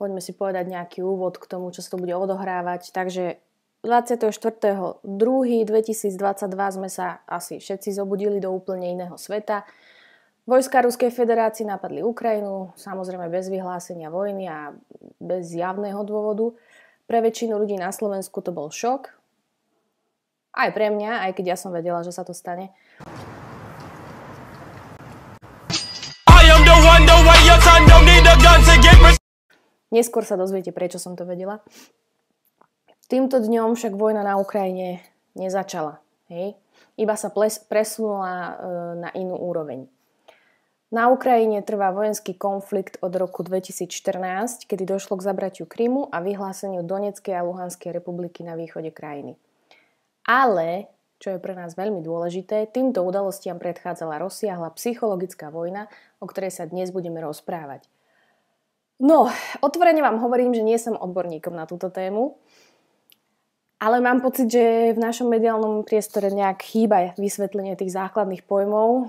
poďme si povedať nejaký úvod k tomu, čo sa to bude odohrávať. Takže 24.2.2022 sme sa asi všetci zobudili do úplne iného sveta. Vojska Ruskej federácie napadli Ukrajinu, samozrejme bez vyhlásenia vojny a bez javného dôvodu. Pre väčšinu ľudí na Slovensku to bol šok. Aj pre mňa, aj keď ja som vedela, že sa to stane. I am the one, the way your son don't need a gun to get Neskôr sa dozviete, prečo som to vedela. Týmto dňom však vojna na Ukrajine nezačala. Hej? Iba sa ples, presunula e, na inú úroveň. Na Ukrajine trvá vojenský konflikt od roku 2014, kedy došlo k zabratiu Krymu a vyhláseniu Doneckej a Luhanskej republiky na východe krajiny. Ale, čo je pre nás veľmi dôležité, týmto udalostiam predchádzala rozsiahla psychologická vojna, o ktorej sa dnes budeme rozprávať – No, otvorene vám hovorím, že nie som odborníkom na túto tému, ale mám pocit, že v našom mediálnom priestore nejak chýba vysvetlenie tých základných pojmov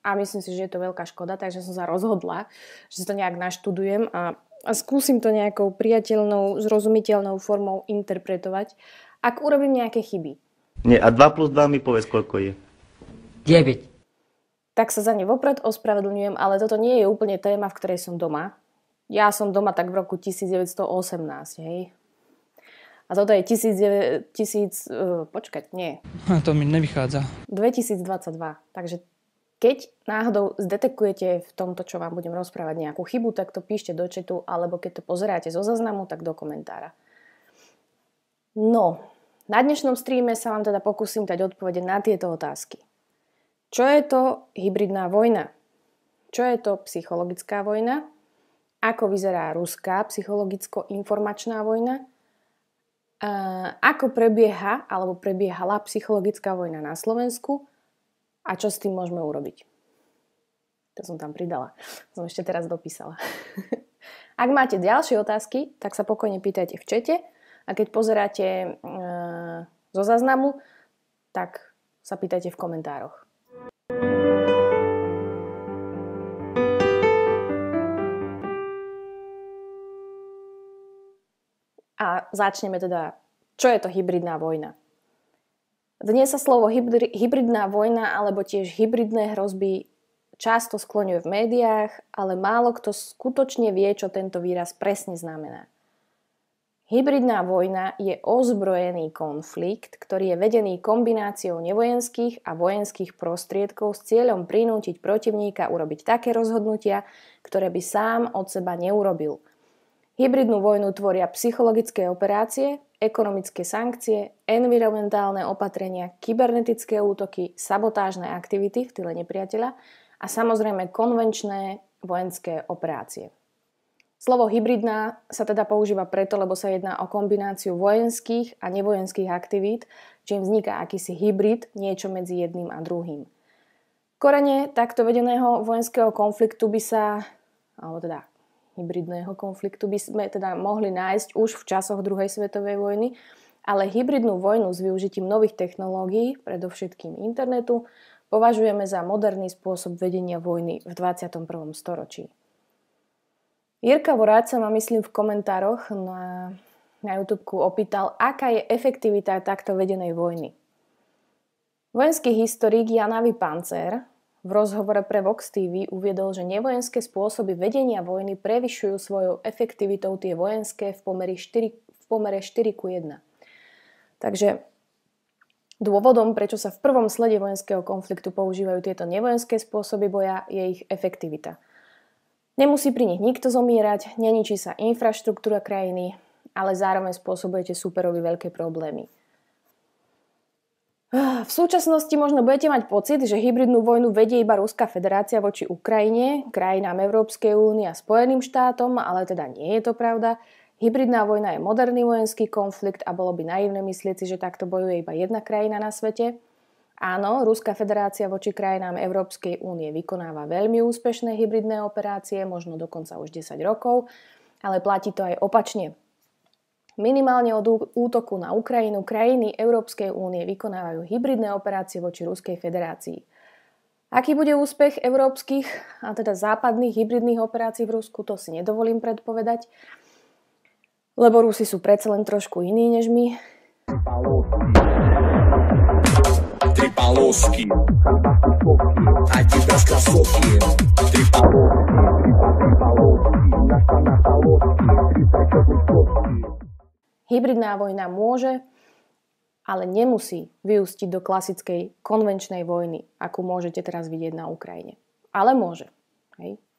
a myslím si, že je to veľká škoda, takže som sa rozhodla, že to nejak naštudujem a, a skúsim to nejakou priateľnou, zrozumiteľnou formou interpretovať, ak urobím nejaké chyby. Nie, a 2 plus 2 mi povedz, koľko je. 9. Tak sa za ne vopred ospravedlňujem, ale toto nie je úplne téma, v ktorej som doma. Ja som doma tak v roku 1918, hej. A toto je 1900, uh, e, počkať, nie. No, to mi nevychádza. 2022. Takže keď náhodou zdetekujete v tomto, čo vám budem rozprávať, nejakú chybu, tak to píšte do četu, alebo keď to pozeráte zo zaznamu, tak do komentára. No, na dnešnom streame sa vám teda pokúsim dať odpovede na tieto otázky. Čo je to hybridná vojna? Čo je to psychologická vojna? ako vyzerá ruská psychologicko-informačná vojna, ako prebieha alebo prebiehala psychologická vojna na Slovensku a čo s tým môžeme urobiť. To som tam pridala. Som ešte teraz dopísala. Ak máte ďalšie otázky, tak sa pokojne pýtajte v čete a keď pozeráte e, zo záznamu, tak sa pýtajte v komentároch. A začneme teda, čo je to hybridná vojna. Dnes sa slovo hybridná vojna alebo tiež hybridné hrozby často skloňuje v médiách, ale málo kto skutočne vie, čo tento výraz presne znamená. Hybridná vojna je ozbrojený konflikt, ktorý je vedený kombináciou nevojenských a vojenských prostriedkov s cieľom prinútiť protivníka urobiť také rozhodnutia, ktoré by sám od seba neurobil – Hybridnú vojnu tvoria psychologické operácie, ekonomické sankcie, environmentálne opatrenia, kybernetické útoky, sabotážne aktivity v tyle nepriateľa a samozrejme konvenčné vojenské operácie. Slovo hybridná sa teda používa preto, lebo sa jedná o kombináciu vojenských a nevojenských aktivít, čím vzniká akýsi hybrid, niečo medzi jedným a druhým. Korene takto vedeného vojenského konfliktu by sa, alebo teda hybridného konfliktu by sme teda mohli nájsť už v časoch druhej svetovej vojny, ale hybridnú vojnu s využitím nových technológií, predovšetkým internetu, považujeme za moderný spôsob vedenia vojny v 21. storočí. Jirka Voráč sa ma myslím v komentároch na, na YouTube opýtal, aká je efektivita takto vedenej vojny. Vojenský historik Jan Avi Pancer v rozhovore pre Vox TV uviedol, že nevojenské spôsoby vedenia vojny prevyšujú svojou efektivitou tie vojenské v pomere 4, v pomere 4 ku 1. Takže dôvodom, prečo sa v prvom slede vojenského konfliktu používajú tieto nevojenské spôsoby boja, je ich efektivita. Nemusí pri nich nikto zomierať, neničí sa infraštruktúra krajiny, ale zároveň spôsobujete superovi veľké problémy. Ah, v súčasnosti možno budete mať pocit, že hybridnú vojnu vedie iba Ruská federácia voči Ukrajine, krajinám Európskej únie a Spojeným štátom, ale teda nie je to pravda. Hybridná vojna je moderný vojenský konflikt a bolo by naivné myslieť si, že takto bojuje iba jedna krajina na svete. Áno, Ruská federácia voči krajinám Európskej únie vykonáva veľmi úspešné hybridné operácie, možno dokonca už 10 rokov, ale platí to aj opačne. Minimálne od útoku na Ukrajinu krajiny Európskej únie vykonávajú hybridné operácie voči Ruskej federácii. Aký bude úspech európskych, a teda západných hybridných operácií v Rusku, to si nedovolím predpovedať, lebo Rusi sú predsa len trošku iní než my. Три полоски, один раз красотки, три полоски, три полоски, Hybridná vojna môže, ale nemusí vyústiť do klasickej konvenčnej vojny, akú môžete teraz vidieť na Ukrajine. Ale môže. Hej.